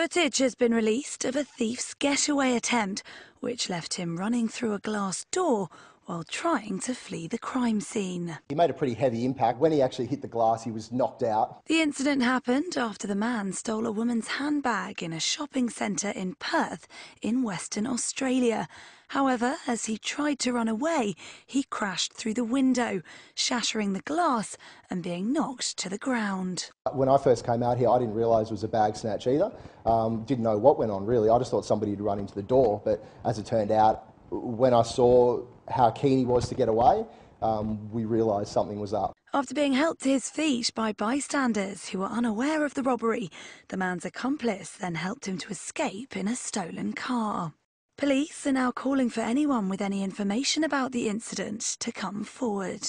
Footage has been released of a thief's getaway attempt, which left him running through a glass door while trying to flee the crime scene. He made a pretty heavy impact. When he actually hit the glass, he was knocked out. The incident happened after the man stole a woman's handbag in a shopping centre in Perth in Western Australia. However, as he tried to run away, he crashed through the window, shattering the glass and being knocked to the ground. When I first came out here, I didn't realise it was a bag snatch either. Um, didn't know what went on really. I just thought somebody had run into the door, but as it turned out, when I saw how keen he was to get away, um, we realised something was up. After being helped to his feet by bystanders who were unaware of the robbery, the man's accomplice then helped him to escape in a stolen car. Police are now calling for anyone with any information about the incident to come forward.